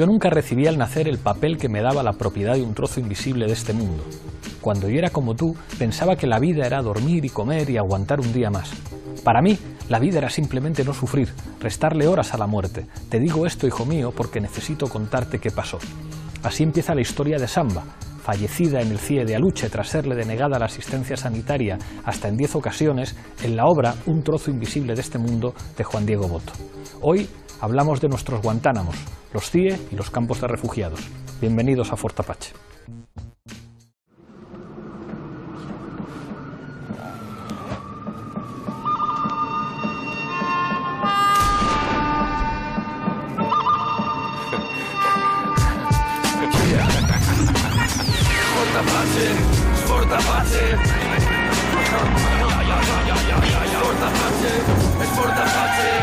Yo nunca recibí al nacer el papel que me daba la propiedad de un trozo invisible de este mundo. Cuando yo era como tú, pensaba que la vida era dormir y comer y aguantar un día más. Para mí, la vida era simplemente no sufrir, restarle horas a la muerte. Te digo esto, hijo mío, porque necesito contarte qué pasó. Así empieza la historia de Samba, fallecida en el CIE de Aluche tras serle denegada la asistencia sanitaria hasta en diez ocasiones, en la obra Un trozo invisible de este mundo de Juan Diego Boto. Hoy hablamos de nuestros Guantánamos, los CIE y los campos de refugiados. Bienvenidos a Fortapache. Apache.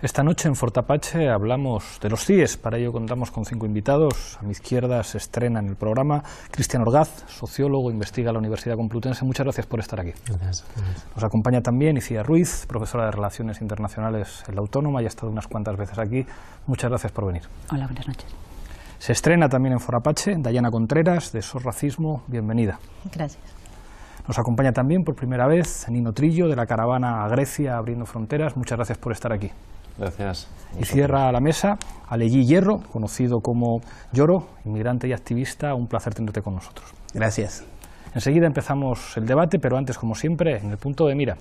Esta noche en Fortapache hablamos de los CIES, para ello contamos con cinco invitados. A mi izquierda se estrena en el programa Cristian Orgaz, sociólogo, investiga la Universidad Complutense. Muchas gracias por estar aquí. Nos acompaña también Icía Ruiz, profesora de Relaciones Internacionales en la Autónoma, ya ha estado unas cuantas veces aquí. Muchas gracias por venir. Hola, buenas noches. Se estrena también en Forapache Dayana Contreras, de SOS Racismo. Bienvenida. Gracias. Nos acompaña también por primera vez Nino Trillo de la caravana a Grecia abriendo fronteras. Muchas gracias por estar aquí. Gracias. Y cierra la mesa Legui Hierro, conocido como Lloro, inmigrante y activista. Un placer tenerte con nosotros. Gracias. Enseguida empezamos el debate, pero antes, como siempre, en el punto de mira.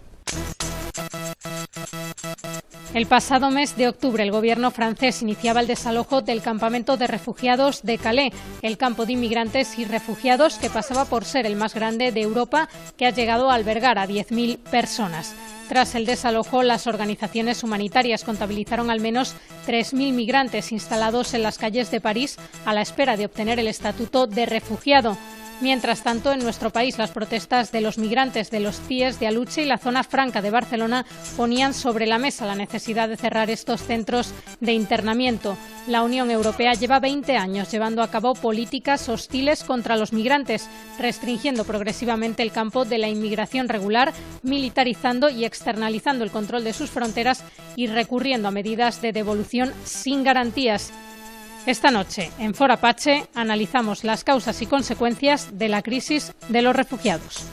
El pasado mes de octubre, el gobierno francés iniciaba el desalojo del campamento de refugiados de Calais, el campo de inmigrantes y refugiados que pasaba por ser el más grande de Europa, que ha llegado a albergar a 10.000 personas. Tras el desalojo, las organizaciones humanitarias contabilizaron al menos 3.000 migrantes instalados en las calles de París a la espera de obtener el estatuto de refugiado. Mientras tanto, en nuestro país, las protestas de los migrantes de los CIES de Aluche y la zona franca de Barcelona ponían sobre la mesa la necesidad de cerrar estos centros de internamiento. La Unión Europea lleva 20 años llevando a cabo políticas hostiles contra los migrantes, restringiendo progresivamente el campo de la inmigración regular, militarizando y externalizando el control de sus fronteras y recurriendo a medidas de devolución sin garantías. Esta noche, en Forapache, analizamos las causas y consecuencias de la crisis de los refugiados.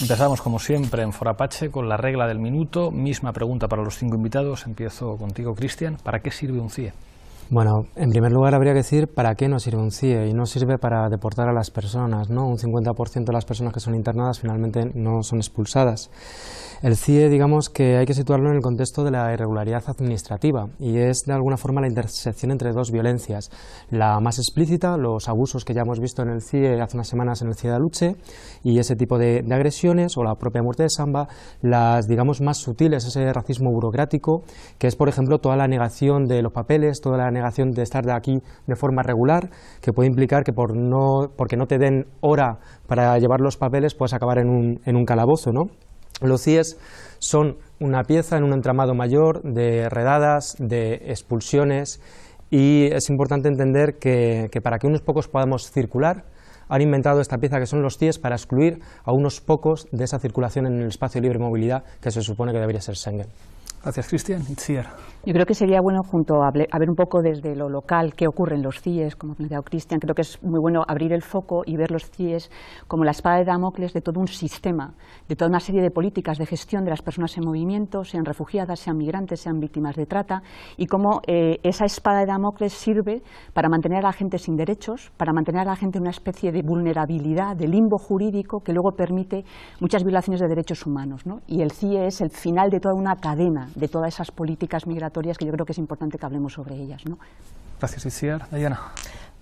Empezamos, como siempre, en Forapache, con la regla del minuto. Misma pregunta para los cinco invitados. Empiezo contigo, Cristian. ¿Para qué sirve un CIE? Bueno, en primer lugar habría que decir para qué no sirve un CIE y no sirve para deportar a las personas, ¿no? Un 50% de las personas que son internadas finalmente no son expulsadas. El CIE, digamos que hay que situarlo en el contexto de la irregularidad administrativa y es de alguna forma la intersección entre dos violencias. La más explícita, los abusos que ya hemos visto en el CIE hace unas semanas en el CIE de Aluche y ese tipo de, agresiones o la propia muerte de Samba, las digamos más sutiles, ese racismo burocrático, que es por ejemplo toda la negación de los papeles, toda la negación de estar de aquí de forma regular, que puede implicar que por no, porque no te den hora para llevar los papeles puedes acabar en un, en un calabozo, ¿no? Los CIES son una pieza en un entramado mayor de redadas, de expulsiones y es importante entender que, para que unos pocos podamos circular, han inventado esta pieza que son los CIES para excluir a unos pocos de esa circulación en el espacio libre de movilidad que se supone que debería ser Schengen. Gracias, Cristian. Itziar. Yo creo que sería bueno, junto a, ver un poco desde lo local qué ocurre en los CIES, como ha planteado Cristian, creo que es muy bueno abrir el foco y ver los CIES como la espada de Damocles de todo un sistema, de toda una serie de políticas de gestión de las personas en movimiento, sean refugiadas, sean migrantes, sean víctimas de trata, y cómo eh, esa espada de Damocles sirve para mantener a la gente sin derechos, para mantener a la gente en una especie de vulnerabilidad, de limbo jurídico que luego permite muchas violaciones de derechos humanos. ¿no? Y el CIE es el final de toda una cadena de todas esas políticas migratorias que yo creo que es importante que hablemos sobre ellas. ¿no? Gracias, Dayana.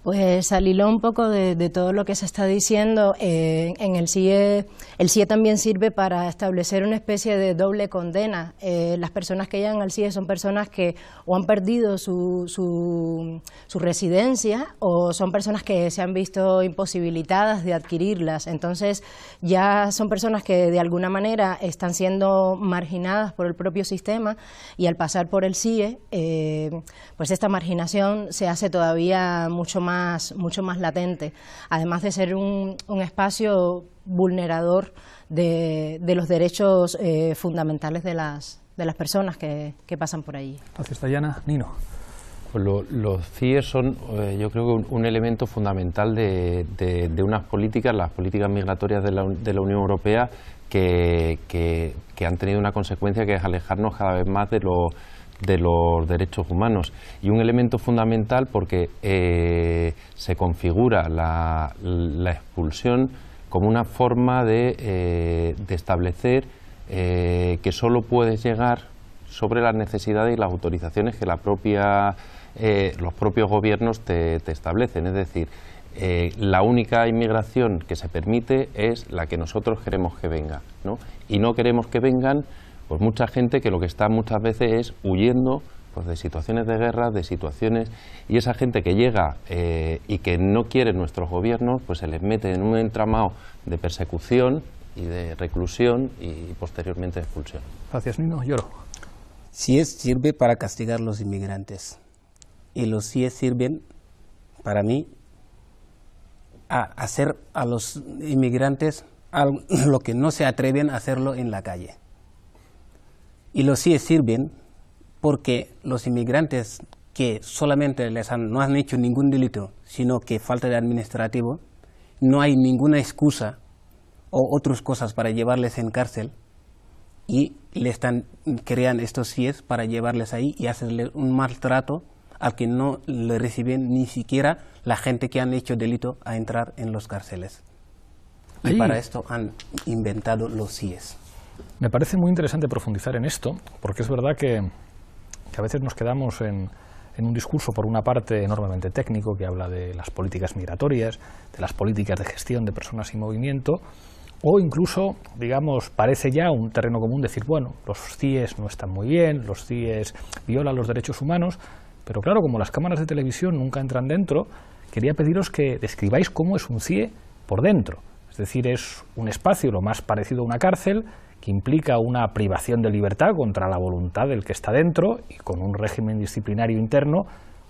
Pues al hilo un poco de, todo lo que se está diciendo, eh, en el CIE, el CIE también sirve para establecer una especie de doble condena. Eh, las personas que llegan al CIE son personas que o han perdido su, su, residencia o son personas que se han visto imposibilitadas de adquirirlas. Entonces ya son personas que de alguna manera están siendo marginadas por el propio sistema y al pasar por el CIE, eh, pues esta marginación se hace todavía mucho más más, mucho más latente, además de ser un, un espacio vulnerador de, los derechos eh, fundamentales de las, de las personas que, que pasan por allí. Gracias, Dayana. Nino. Pues lo, los CIE son, eh, yo creo que un, elemento fundamental de, unas políticas, las políticas migratorias de la, de la Unión Europea, que, que, que han tenido una consecuencia que es alejarnos cada vez más de los de los derechos humanos y un elemento fundamental porque eh, se configura la, expulsión como una forma de, eh, de establecer eh, que solo puedes llegar sobre las necesidades y las autorizaciones que la propia, los propios gobiernos te, establecen. Es decir, la única inmigración que se permite es la que nosotros queremos que venga. ¿no? Y no queremos que vengan pues mucha gente que lo que está muchas veces es huyendo pues de situaciones de guerra, de situaciones... Y esa gente que llega eh, y que no quiere nuestros gobiernos, pues se les mete en un entramado de persecución y de reclusión y posteriormente de expulsión. Gracias, Nino. Lloro. es, sirve para castigar los inmigrantes y los CIES sirven para mí a hacer a los inmigrantes algo, lo que no se atreven a hacerlo en la calle. Y los CIE sirven porque los inmigrantes que solamente no han hecho ningún delito, sino que falta de administrativo, no hay ninguna excusa o otras cosas para llevarles en cárcel y le crean estos CIEs para llevarles ahí y hacerles un maltrato al que no le reciben ni siquiera la gente que han hecho delito a entrar en los cárceles. Y para esto han inventado los CIES. Me parece muy interesante profundizar en esto, porque es verdad que, a veces nos quedamos en, un discurso, por una parte, enormemente técnico, que habla de las políticas migratorias, de las políticas de gestión de personas y movimiento, o incluso, digamos, parece ya un terreno común decir, bueno, los CIEs no están muy bien, los CIEs violan los derechos humanos, pero claro, como las cámaras de televisión nunca entran dentro, quería pediros que describáis cómo es un CIE por dentro. Es decir, es un espacio lo más parecido a una cárcel que implica una privación de libertad contra la voluntad del que está dentro y con un régimen disciplinario interno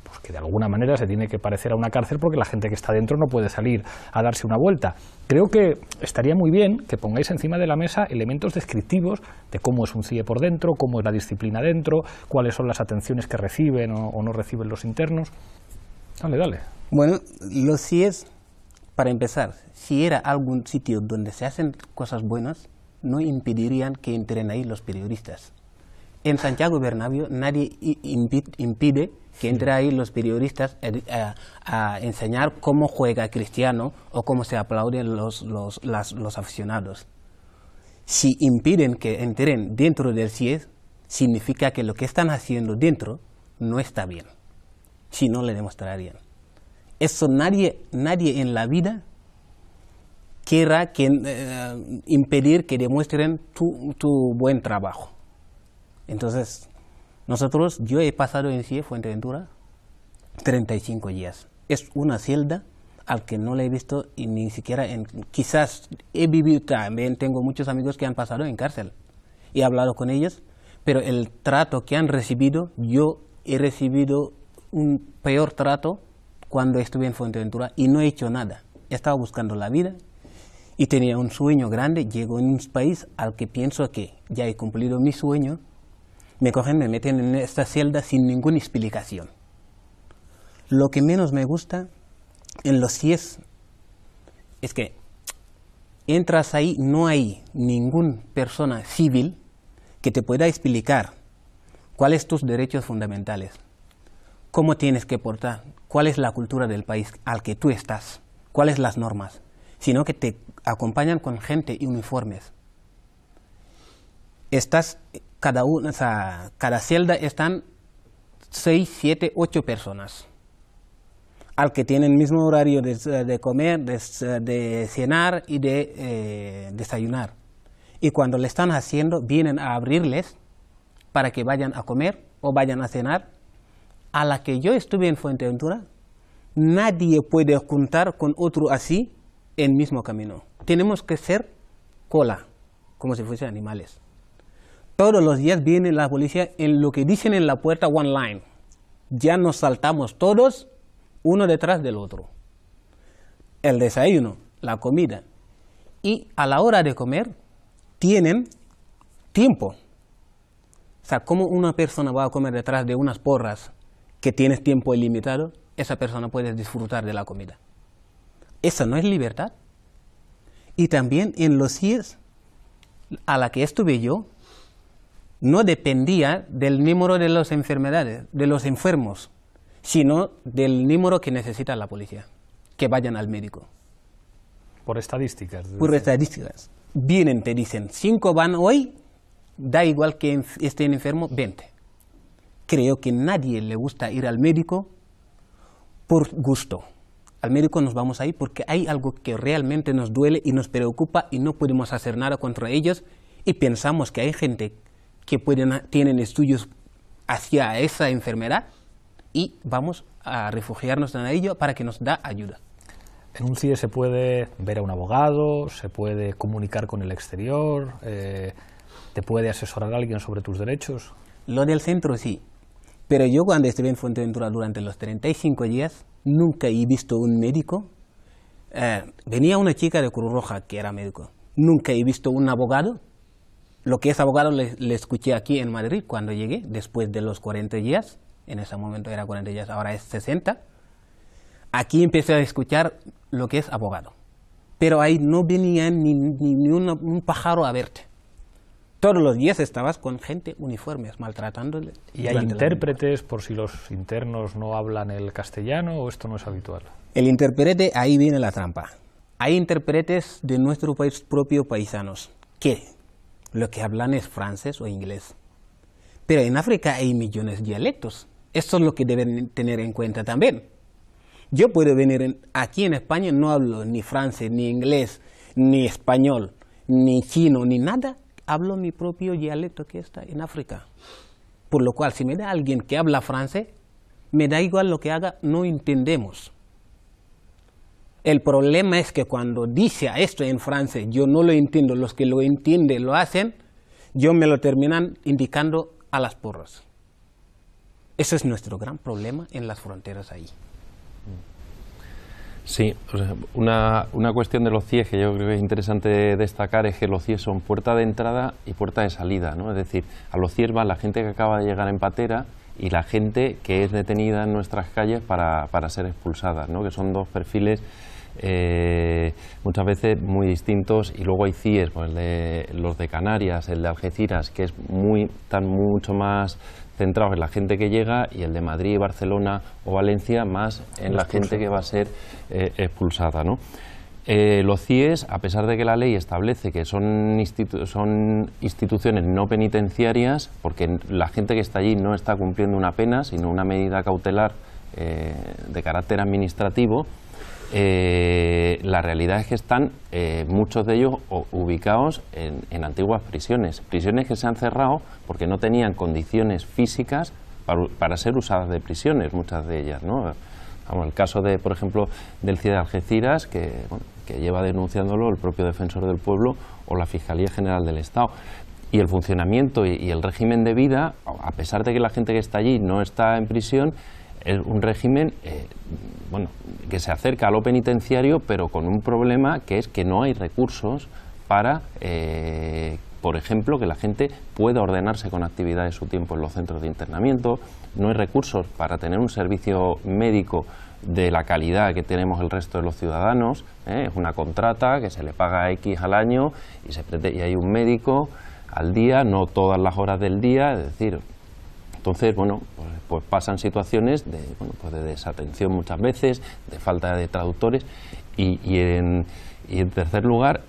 pues que de alguna manera se tiene que parecer a una cárcel porque la gente que está dentro no puede salir a darse una vuelta. Creo que estaría muy bien que pongáis encima de la mesa elementos descriptivos de cómo es un CIE por dentro, cómo es la disciplina dentro, cuáles son las atenciones que reciben o, no reciben los internos. Dale, dale. Bueno, los CIEs, para empezar, si era algún sitio donde se hacen cosas buenas, no impedirían que entren ahí los periodistas. En Santiago Bernabéu nadie impide que entren ahí los periodistas eh, eh, a, enseñar cómo juega Cristiano o cómo se aplauden los, aficionados. Si impiden que entren dentro del CIES, significa que lo que están haciendo dentro no está bien, si no le demostrarían. Eso nadie en la vida quiera que, eh, impedir que demuestren tu, buen trabajo. Entonces, nosotros, yo he pasado en CIE Fuenteventura, 35 días. Es una celda al que no la he visto y ni siquiera en, quizás he vivido también, tengo muchos amigos que han pasado en cárcel. y He hablado con ellos, pero el trato que han recibido, yo he recibido un peor trato cuando estuve en Fuenteventura y no he hecho nada. he estado buscando la vida, y tenía un sueño grande, llego en un país al que pienso que ya he cumplido mi sueño, me cogen, me meten en esta celda sin ninguna explicación. Lo que menos me gusta en los CIES es que entras ahí, no hay ninguna persona civil que te pueda explicar cuáles tus derechos fundamentales, cómo tienes que portar, cuál es la cultura del país al que tú estás, cuáles las normas sino que te acompañan con gente y uniformes. Estás, cada, una, cada celda están seis, siete, ocho personas. Al que tienen el mismo horario de, comer, de, cenar y de eh, desayunar. Y cuando le están haciendo, vienen a abrirles para que vayan a comer o vayan a cenar. A la que yo estuve en Fuenteventura, nadie puede juntar con otro así el mismo camino. Tenemos que ser cola, como si fuesen animales. Todos los días viene la policía en lo que dicen en la puerta one line. Ya nos saltamos todos, uno detrás del otro. El desayuno, la comida. Y a la hora de comer, tienen tiempo. O sea, como una persona va a comer detrás de unas porras que tienes tiempo ilimitado? Esa persona puede disfrutar de la comida. ¿Eso no es libertad? Y también en los CIES a la que estuve yo, no dependía del número de las enfermedades, de los enfermos, sino del número que necesita la policía, que vayan al médico. Por estadísticas. Por estadísticas. Vienen, te dicen, cinco van hoy, da igual que estén enfermos, veinte Creo que nadie le gusta ir al médico por gusto al médico nos vamos ahí porque hay algo que realmente nos duele y nos preocupa y no podemos hacer nada contra ellos y pensamos que hay gente que pueden, tienen estudios hacia esa enfermedad y vamos a refugiarnos en ello para que nos da ayuda. En un CIE se puede ver a un abogado, se puede comunicar con el exterior, eh, te puede asesorar a alguien sobre tus derechos. Lo del centro sí, pero yo cuando estuve en Fuenteventura durante los 35 días, nunca he visto un médico. Eh, venía una chica de Cruz Roja que era médico. Nunca he visto un abogado. Lo que es abogado le, escuché aquí en Madrid cuando llegué, después de los 40 días. En ese momento era 40 días, ahora es 60. Aquí empecé a escuchar lo que es abogado. Pero ahí no venía ni, ni, un pájaro a verte todos los días estabas con gente uniformes, ...maltratándole... ¿Y hay intérpretes por si los internos no hablan el castellano o esto no es habitual? El intérprete, ahí viene la trampa. Hay intérpretes de nuestro país propio paisanos que lo que hablan es francés o inglés. Pero en África hay millones de dialectos. Esto es lo que deben tener en cuenta también. Yo puedo venir aquí en España, no hablo ni francés, ni inglés, ni español, ni chino, ni nada, hablo mi propio dialecto que está en África. Por lo cual, si me da alguien que habla francés, me da igual lo que haga, no entendemos. El problema es que cuando dice esto en francés, yo no lo entiendo, los que lo entienden lo hacen, yo me lo terminan indicando a las porras. Ese es nuestro gran problema en las fronteras ahí. Sí, una, una, cuestión de los CIE que yo creo que es interesante destacar es que los CIE son puerta de entrada y puerta de salida, ¿no? Es decir, a los CIE van la gente que acaba de llegar en patera y la gente que es detenida en nuestras calles para, para ser expulsada, ¿no? Que son dos perfiles eh, muchas veces muy distintos y luego hay CIES, pues los de Canarias, el de Algeciras, que es muy, están mucho más centrados en la gente que llega y el de Madrid, Barcelona o Valencia más en la gente que va a ser eh, expulsada. ¿no? Eh, los CIES, a pesar de que la ley establece que son, instituciones no penitenciarias, porque la gente que está allí no está cumpliendo una pena, sino una medida cautelar eh, de carácter administrativo, eh, la realidad es que están eh, muchos de ellos ubicados en, antiguas prisiones, prisiones que se han cerrado porque no tenían condiciones físicas para, ser usadas de prisiones, muchas de ellas. ¿no? el caso, de, por ejemplo, del CIE de Algeciras, que, que lleva denunciándolo el propio defensor del pueblo o la Fiscalía General del Estado y el funcionamiento y, el régimen de vida, a pesar de que la gente que está allí no está en prisión, es un régimen eh, bueno, que se acerca a lo penitenciario, pero con un problema que es que no hay recursos para, eh, por ejemplo, que la gente pueda ordenarse con actividad de su tiempo en los centros de internamiento, no hay recursos para tener un servicio médico de la calidad que tenemos el resto de los ciudadanos, ¿eh? es una contrata que se le paga X al año y, se y hay un médico al día, no todas las horas del día, es decir, entonces, bueno, pues, pues pasan situaciones pues de, desatención muchas veces, de falta de traductores y, en, tercer lugar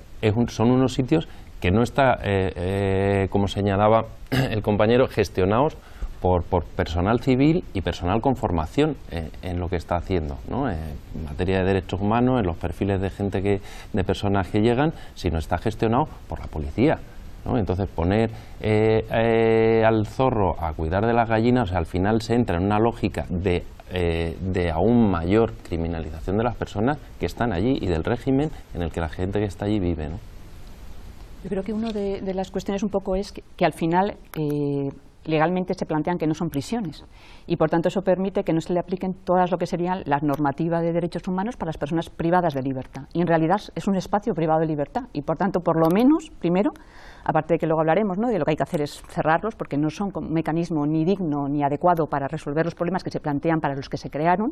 son unos sitios que no está, eh, eh, como señalaba el compañero, gestionados por, personal civil y personal con formación eh, en lo que está haciendo, ¿no? en materia de derechos humanos, en los perfiles de gente que, de personas que llegan, sino no está gestionado por la policía, entonces poner eh, eh, al zorro a cuidar de las gallinas, o sea, al final se entra en una lógica de, eh, de, aún mayor criminalización de las personas que están allí y del régimen en el que la gente que está allí vive. ¿no? Yo creo que una de, de, las cuestiones un poco es que, al final eh, legalmente se plantean que no son prisiones y por tanto eso permite que no se le apliquen todas lo que serían las normativas de derechos humanos para las personas privadas de libertad y en realidad es un espacio privado de libertad y por tanto por lo menos primero aparte de que luego hablaremos, de lo que hay que hacer es cerrarlos, porque no son un mecanismo ni digno ni adecuado para resolver los problemas que se plantean para los que se crearon,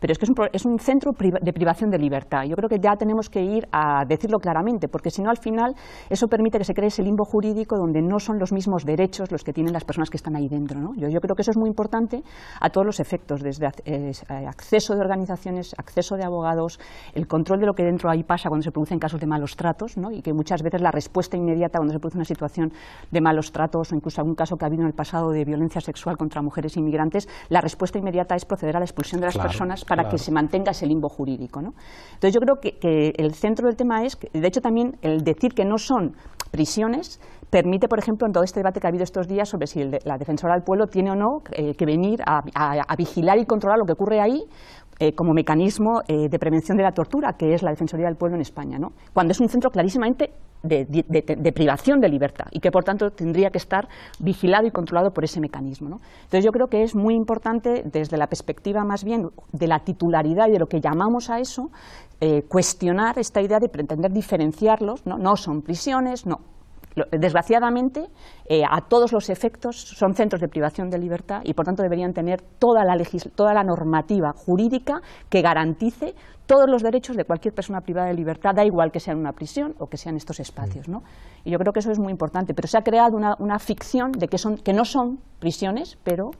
pero es que es un, centro de privación de libertad. Yo creo que ya tenemos que ir a decirlo claramente, porque si no, al final, eso permite que se cree ese limbo jurídico donde no son los mismos derechos los que tienen las personas que están ahí dentro. Yo, creo que eso es muy importante a todos los efectos, desde eh, eh, acceso de organizaciones, acceso de abogados, el control de lo que dentro ahí pasa cuando se producen casos de malos tratos, y que muchas veces la respuesta inmediata cuando se produce una situación de malos tratos o incluso algún caso que ha habido en el pasado de violencia sexual contra mujeres inmigrantes, la respuesta inmediata es proceder a la expulsión de las personas para que se mantenga ese limbo jurídico. Entonces yo creo que, el centro del tema es, de hecho también el decir que no son prisiones permite, por ejemplo, en todo este debate que ha habido estos días sobre si la defensora del pueblo tiene o no eh, que venir a, vigilar y controlar lo que ocurre ahí eh, como mecanismo eh, de prevención de la tortura, que es la Defensoría del Pueblo en España, ¿no? cuando es un centro clarísimamente de, privación de libertad y que por tanto tendría que estar vigilado y controlado por ese mecanismo. Entonces yo creo que es muy importante desde la perspectiva más bien de la titularidad y de lo que llamamos a eso, eh, cuestionar esta idea de pretender diferenciarlos, ¿no? no son prisiones, no, Desgraciadamente, eh, a todos los efectos son centros de privación de libertad y, por tanto, deberían tener toda la, normativa jurídica que garantice todos los derechos de cualquier persona privada de libertad, da igual que sea en una prisión o que sean estos espacios. Mm. ¿no? Y yo creo que eso es muy importante, pero se ha creado una, ficción de que, que no son prisiones, pero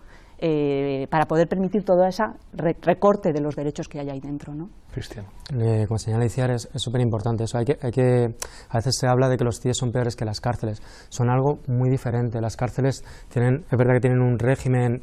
eh, para poder permitir todo ese recorte de los derechos que hay ahí dentro. ¿no? Cristian. Eh, como señala Iciar, es súper importante eso. Hay que, hay que, a veces se habla de que los CIE son peores que las cárceles. Son algo muy diferente. Las cárceles tienen, es verdad que tienen un régimen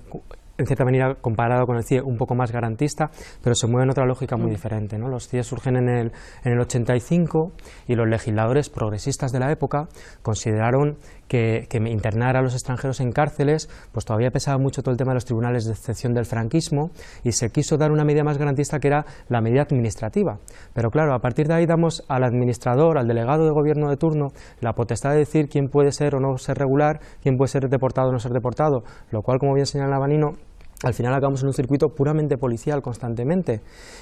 en cierta manera comparado con el CIE un poco más garantista, pero se mueve en otra lógica muy mm. diferente. ¿no? Los CIE surgen en el, en el 85 y los legisladores progresistas de la época consideraron que, internara internar a los extranjeros en cárceles, pues todavía pesaba mucho todo el tema de los tribunales de excepción del franquismo y se quiso dar una medida más garantista que era la medida administrativa. Pero claro, a partir de ahí damos al administrador, al delegado de gobierno de turno, la potestad de decir quién puede ser o no ser regular, quién puede ser deportado o no ser deportado, lo cual, como bien señala Nino al final acabamos en un circuito puramente policial constantemente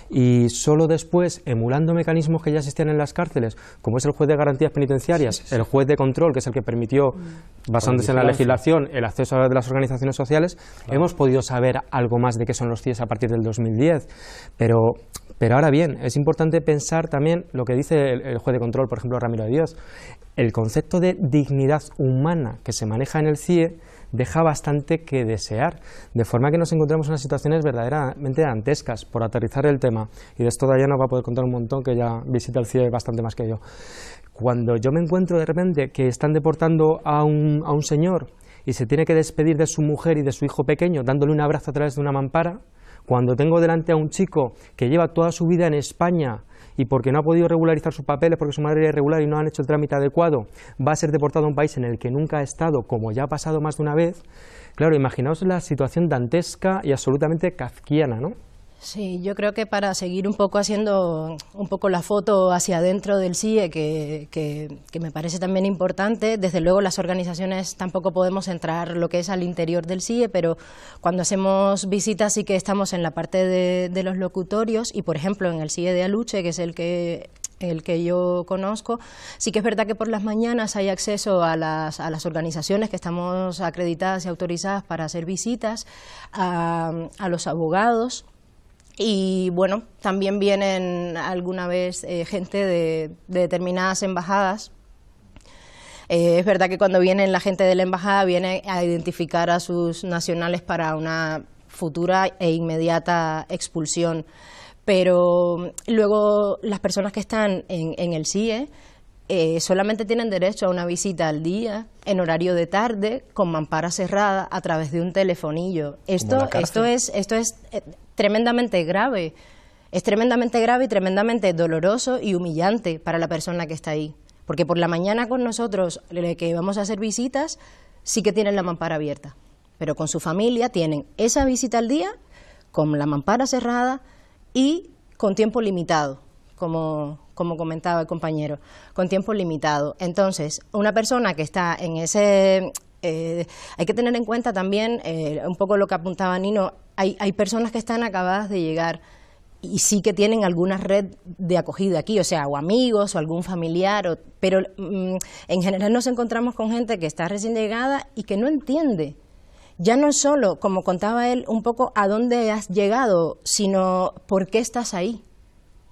y solo después emulando mecanismos que ya existían en las cárceles, como es el juez de garantías penitenciarias, el juez de control, que es el que permitió, mm. basándose en la legislación, el acceso a las organizaciones sociales, hemos podido saber algo más de qué son los CIES a partir del 2010, pero ahora bien, es importante pensar también lo que dice el, el, juez de control, por ejemplo, Ramiro de Dios, el concepto de dignidad humana que se maneja en el CIE deja bastante que desear, de forma que nos encontramos en situaciones verdaderamente dantescas, por aterrizar el tema, y de esto Dayana va a poder contar un montón, que ya visita el CIE bastante más que yo. Cuando yo me encuentro de repente que están deportando a un, a un señor y se tiene que despedir de su mujer y de su hijo pequeño dándole un abrazo a través de una mampara, cuando tengo delante a un chico que lleva toda su vida en España y porque no ha podido regularizar sus papeles porque su madre es irregular y no han hecho el trámite adecuado, va a ser deportado a un país en el que nunca ha estado, como ya ha pasado más de una vez, claro, imaginaos la situación dantesca y absolutamente kafkiana, ¿no? Sí, yo creo que para seguir un poco haciendo un poco la foto hacia adentro del CIE, que, me parece también importante, desde luego las organizaciones tampoco podemos entrar lo que es al interior del CIE, pero cuando hacemos visitas sí que estamos en la parte de, los locutorios y, por ejemplo, en el CIE de Aluche, que es el que el que yo conozco. Sí que es verdad que por las mañanas hay acceso a las, a las organizaciones que estamos acreditadas y autorizadas para hacer visitas, a, a los abogados y bueno, también vienen alguna vez eh, gente de, determinadas embajadas. Eh, es verdad que cuando vienen la gente de la embajada viene a identificar a sus nacionales para una futura e inmediata expulsión. Pero luego las personas que están en, el CIE eh, solamente tienen derecho a una visita al día, en horario de tarde, con mampara cerrada, a través de un telefonillo. Esto, esto es, esto es tremendamente grave. Es tremendamente grave y tremendamente doloroso y humillante para la persona que está ahí. Porque por la mañana con nosotros, que vamos a hacer visitas, sí que tienen la mampara abierta. Pero con su familia tienen esa visita al día, con la mampara cerrada y con tiempo limitado, como, como comentaba el compañero, con tiempo limitado. Entonces, una persona que está en ese... Eh, hay que tener en cuenta también eh, un poco lo que apuntaba Nino, hay, personas que están acabadas de llegar y sí que tienen alguna red de acogida aquí, o sea, o amigos o algún familiar, pero mm, en general nos encontramos con gente que está recién llegada y que no entiende. Ya no solo, como contaba él, un poco a dónde has llegado, sino por qué estás ahí.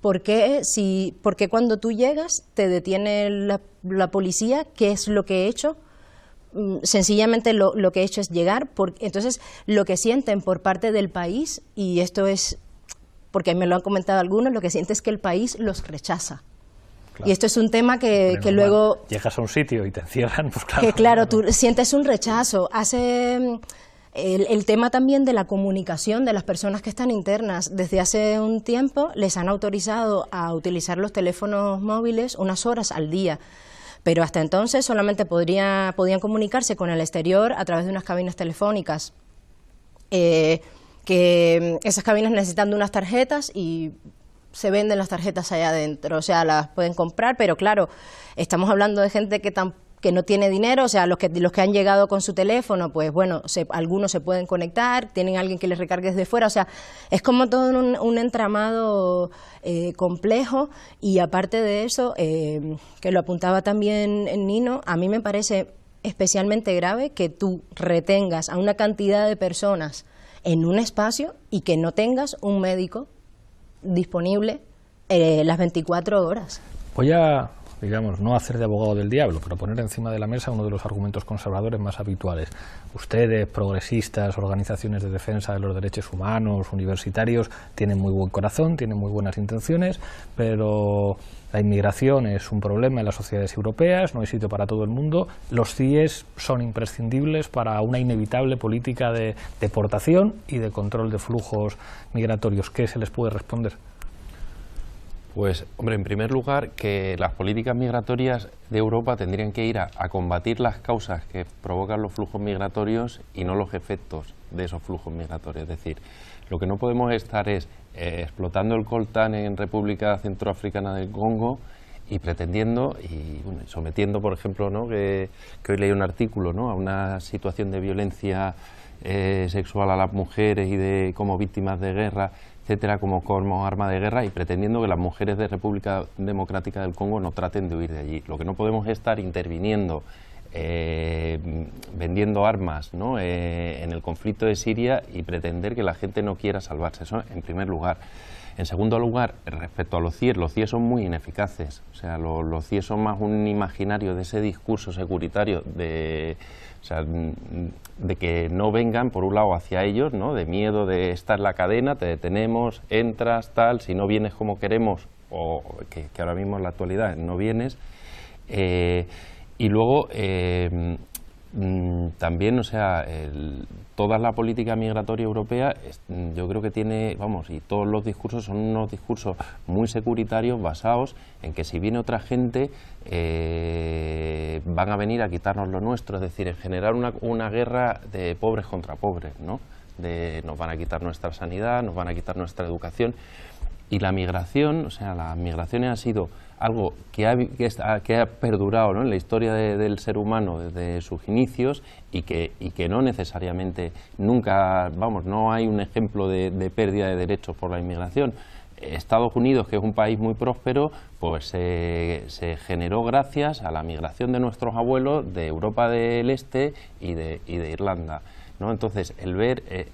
¿Por qué, si, porque cuando tú llegas te detiene la policía? ¿Qué es lo que he hecho? Mm, sencillamente lo, que he hecho es llegar, porque, entonces lo que sienten por parte del país, y esto es, porque me lo han comentado algunos, lo que sienten es que el país los rechaza. Y esto es un tema que, luego... Llegas a un sitio y te encierran, pues claro. Que claro, tú sientes un rechazo. Hace... Mm, el, el, tema también de la comunicación de las personas que están internas. Desde hace un tiempo les han autorizado a utilizar los teléfonos móviles unas horas al día pero hasta entonces solamente podría, podían comunicarse con el exterior a través de unas cabinas telefónicas. Eh, que mm, esas cabinas necesitan unas tarjetas y se venden las tarjetas allá adentro, o sea, las pueden comprar, pero claro, estamos hablando de gente que tampoco que no tiene dinero, o sea, los que, los que han llegado con su teléfono, pues bueno, algunos se pueden conectar, tienen alguien que les recargue desde fuera, o sea, es como todo un, entramado eh, complejo y aparte de eso, eh, que lo apuntaba también eh, Nino, a mí me parece especialmente grave que tú retengas a una cantidad de personas en un espacio y que no tengas un médico disponible las 24 horas. Voy a digamos, no hacer de abogado del diablo, pero poner encima de la mesa uno de los argumentos conservadores más habituales. Ustedes, progresistas, organizaciones de defensa de los derechos humanos, universitarios, tienen muy buen corazón, tienen muy buenas intenciones, pero la inmigración es un problema en las sociedades europeas, no hay sitio para todo el mundo. Los CIEs son imprescindibles para una inevitable política de deportación y de control de flujos migratorios. ¿Qué se les puede responder? Pues, hombre, en primer lugar, que las políticas migratorias de Europa tendrían que ir a, combatir las causas que provocan los flujos migratorios y no los efectos de esos flujos migratorios. Es decir, lo que no podemos estar es eh, explotando el coltán en República Centroafricana del Congo y pretendiendo y sometiendo, por ejemplo, ¿no? que, hoy leí un artículo ¿no? a una situación de violencia eh, sexual a las mujeres y de como víctimas de guerra etcétera, como, como arma de guerra y pretendiendo que las mujeres de República Democrática del Congo no traten de huir de allí. Lo que no podemos es estar interviniendo eh, vendiendo armas eh, en el conflicto de Siria y pretender que la gente no quiera salvarse. Eso en primer lugar. En segundo lugar, respecto a los CIE, los CIE son muy ineficaces. O sea, los CIE son más un imaginario de ese discurso securitario de o sea, de que no vengan, por un lado, hacia ellos, ¿no? De miedo de estar la cadena, te detenemos, entras, tal, si no vienes como queremos, o que, ahora mismo en la actualidad no vienes. Eh, y luego, eh, mm, también, o sea, toda la política migratoria europea, yo creo que tiene, vamos, y todos los discursos son unos discursos muy securitarios basados en que si viene otra gente, eh, van a venir a quitarnos lo nuestro, es decir, en generar una, guerra de pobres contra pobres, ¿no? De, nos van a quitar nuestra sanidad, nos van a quitar nuestra educación. Y la migración, o sea, las migraciones ha sido algo que ha, que ha, perdurado en la historia del ser humano desde sus inicios y que, y que no necesariamente nunca, vamos, no hay un ejemplo de pérdida de derechos por la inmigración. Estados Unidos, que es un país muy próspero, pues se generó gracias a la migración de nuestros abuelos de Europa del Este y de, Irlanda. ¿no? Entonces, el ver... Eh,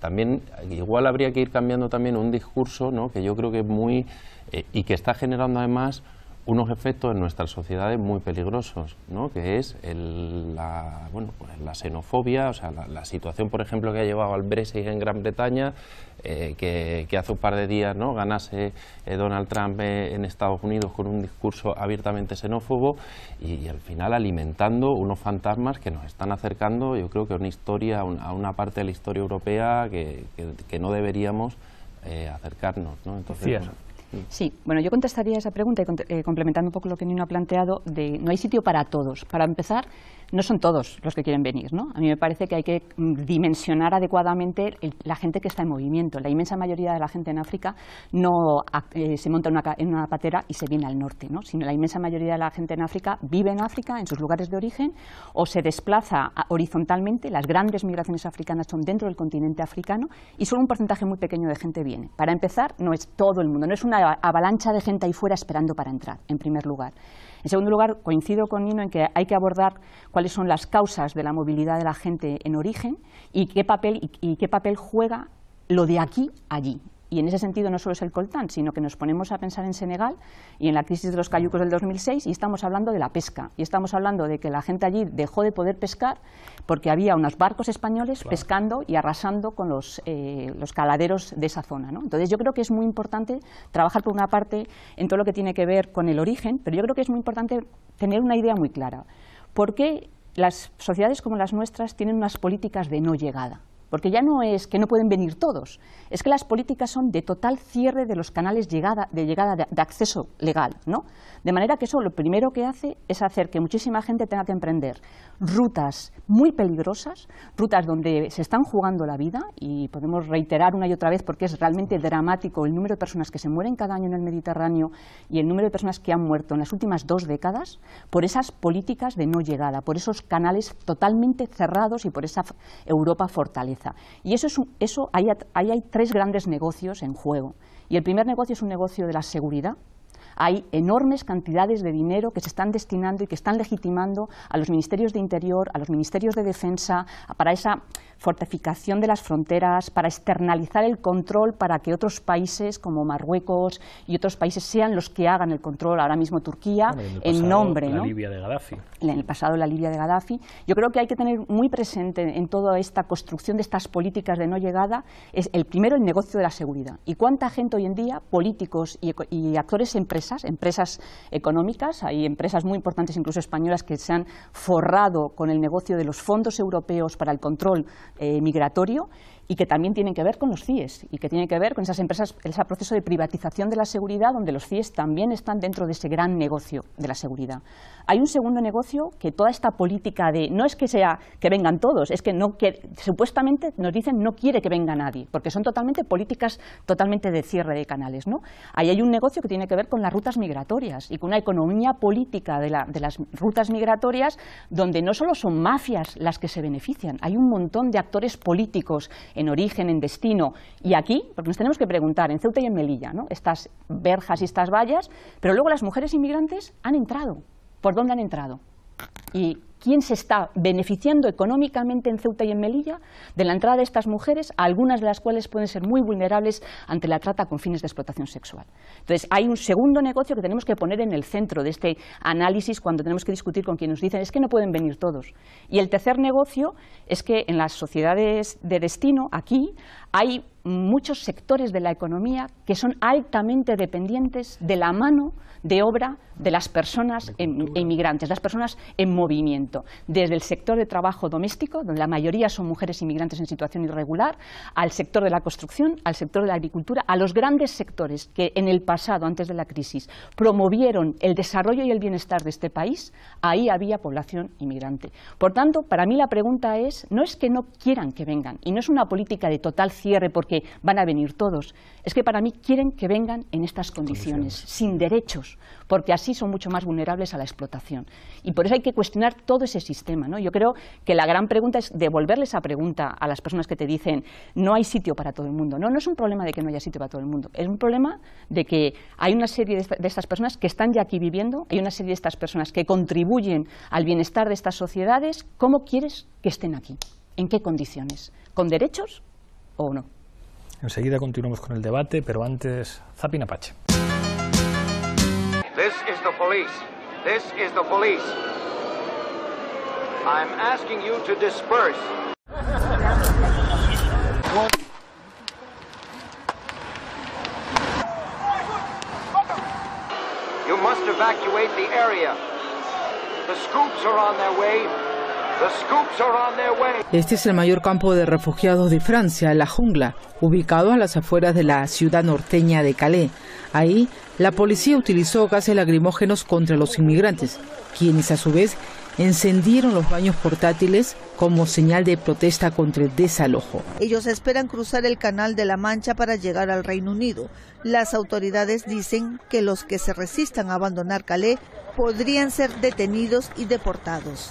también igual habría que ir cambiando también un discurso ¿no? que yo creo que es muy eh, y que está generando además unos efectos en nuestras sociedades muy peligrosos, ¿no? que es la, pues la xenofobia, o sea, la, situación, por ejemplo, que ha llevado al Brexit en Gran Bretaña, eh, que, hace un par de días ¿no? ganase eh, Donald Trump eh, en Estados Unidos con un discurso abiertamente xenófobo y, al final alimentando unos fantasmas que nos están acercando, yo creo que a una historia, a una, parte de la historia europea que, no deberíamos acercarnos. ¿no? Entonces, Mm. Sí, bueno, yo contestaría esa pregunta y eh, complementando un poco lo que Nino ha planteado, de no hay sitio para todos. Para empezar, no son todos los que quieren venir. ¿no? A mí me parece que hay que mm, dimensionar adecuadamente la gente que está en movimiento. La inmensa mayoría de la gente en África no eh, se monta en una patera y se viene al norte, ¿no? sino la inmensa mayoría de la gente en África vive en África, en sus lugares de origen, o se desplaza horizontalmente. Las grandes migraciones africanas son dentro del continente africano y solo un porcentaje muy pequeño de gente viene. Para empezar, no es todo el mundo, no es una avalancha de gente ahí fuera esperando para entrar, en primer lugar. En segundo lugar, coincido con Nino en que hay que abordar cuáles son las causas de la movilidad de la gente en origen y qué papel, y, qué papel juega lo de aquí allí. Y en ese sentido no solo es el coltán, sino que nos ponemos a pensar en Senegal y en la crisis de los cayucos del 2006 y estamos hablando de la pesca. Y estamos hablando de que la gente allí dejó de poder pescar porque había unos barcos españoles pescando y arrasando con los, eh, los caladeros de esa zona. Entonces yo creo que es muy importante trabajar por una parte en todo lo que tiene que ver con el origen, pero yo creo que es muy importante tener una idea muy clara. porque las sociedades como las nuestras tienen unas políticas de no llegada? Porque ya no es que no pueden venir todos, es que las políticas son de total cierre de los canales de llegada de, de, acceso legal. ¿no? De manera que eso lo primero que hace es hacer que muchísima gente tenga que emprender rutas muy peligrosas, rutas donde se están jugando la vida y podemos reiterar una y otra vez porque es realmente dramático el número de personas que se mueren cada año en el Mediterráneo y el número de personas que han muerto en las últimas dos décadas por esas políticas de no llegada, por esos canales totalmente cerrados y por esa Europa fortaleza. Y eso, es eso ahí hay tres grandes negocios en juego. Y el primer negocio es un negocio de la seguridad, hay enormes cantidades de dinero que se están destinando y que están legitimando a los ministerios de Interior, a los ministerios de Defensa, para esa fortificación de las fronteras, para externalizar el control para que otros países como Marruecos y otros países sean los que hagan el control, ahora mismo Turquía, en, nombre. La Libia de Gaddafi. En el pasado la Libia de Gaddafi. Yo creo que hay que tener muy presente en toda esta construcción de estas políticas de no llegada, es el primero el negocio de la seguridad. ¿Y cuánta gente hoy en día, políticos y, y actores empresariales, empresas, económicas, hay empresas muy importantes, incluso españolas, que se han forrado con el negocio de los fondos europeos para el control eh, migratorio y que también tienen que ver con los CIES y que tienen que ver con esas empresas, ese proceso de privatización de la seguridad donde los CIES también están dentro de ese gran negocio de la seguridad. Hay un segundo negocio que toda esta política de no es que sea que vengan todos, es que no que supuestamente nos dicen no quiere que venga nadie, porque son totalmente políticas totalmente de cierre de canales, ¿no? Ahí hay un negocio que tiene que ver con las rutas migratorias y con una economía política de, de las rutas migratorias donde no solo son mafias las que se benefician, hay un montón de actores políticos en origen, en destino y aquí, porque nos tenemos que preguntar, en Ceuta y en Melilla, ¿no? estas verjas y estas vallas, pero luego las mujeres inmigrantes han entrado. ¿Por dónde han entrado? Y quién se está beneficiando económicamente en Ceuta y en Melilla de la entrada de estas mujeres, algunas de las cuales pueden ser muy vulnerables ante la trata con fines de explotación sexual. Entonces, hay un segundo negocio que tenemos que poner en el centro de este análisis cuando tenemos que discutir con quienes nos dicen es que no pueden venir todos. Y el tercer negocio es que en las sociedades de destino, aquí, hay muchos sectores de la economía que son altamente dependientes de la mano de obra de las personas inmigrantes, em, las personas en movimiento, desde el sector de trabajo doméstico, donde la mayoría son mujeres inmigrantes en situación irregular, al sector de la construcción, al sector de la agricultura, a los grandes sectores que en el pasado, antes de la crisis, promovieron el desarrollo y el bienestar de este país, ahí había población inmigrante. Por tanto, para mí la pregunta es, no es que no quieran que vengan, y no es una política de total cierre porque van a venir todos. Es que para mí quieren que vengan en estas condiciones, sin derechos, porque así son mucho más vulnerables a la explotación. Y por eso hay que cuestionar todo ese sistema. ¿no? Yo creo que la gran pregunta es devolverle esa pregunta a las personas que te dicen no hay sitio para todo el mundo. No, no es un problema de que no haya sitio para todo el mundo, es un problema de que hay una serie de estas personas que están ya aquí viviendo, hay una serie de estas personas que contribuyen al bienestar de estas sociedades. ¿Cómo quieres que estén aquí? ¿En qué condiciones? ¿Con derechos o no. Enseguida continuamos con el debate, pero antes, Zapin Apache. This is the police. This is the police. I'm asking you to disperse. You must evacuate the area. The scoops are on their way Este es el mayor campo de refugiados de Francia, La Jungla, ubicado a las afueras de la ciudad norteña de Calais. Ahí, la policía utilizó gases lacrimógenos contra los inmigrantes, quienes a su vez encendieron los baños portátiles como señal de protesta contra el desalojo. Ellos esperan cruzar el Canal de la Mancha para llegar al Reino Unido. Las autoridades dicen que los que se resistan a abandonar Calais podrían ser detenidos y deportados.